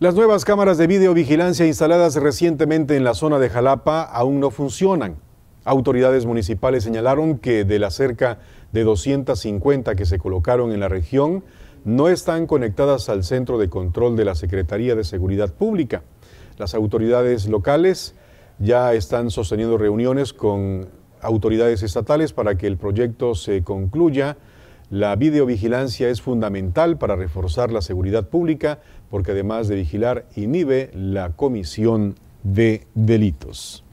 Las nuevas cámaras de videovigilancia instaladas recientemente en la zona de Jalapa aún no funcionan. Autoridades municipales señalaron que de las cerca de 250 que se colocaron en la región, no están conectadas al centro de control de la Secretaría de Seguridad Pública. Las autoridades locales ya están sosteniendo reuniones con autoridades estatales para que el proyecto se concluya la videovigilancia es fundamental para reforzar la seguridad pública porque además de vigilar, inhibe la comisión de delitos.